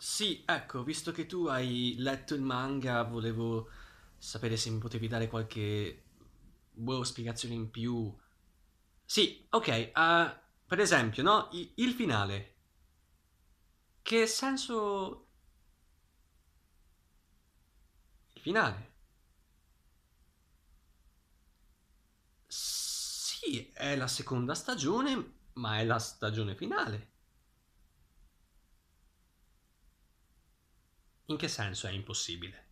Sì, ecco, visto che tu hai letto il manga, volevo sapere se mi potevi dare qualche boh, spiegazione in più. Sì, ok, ah, per esempio, no? I- il finale. Che senso... Il finale. Sì, è la seconda stagione, ma è la stagione finale. In che senso è impossibile?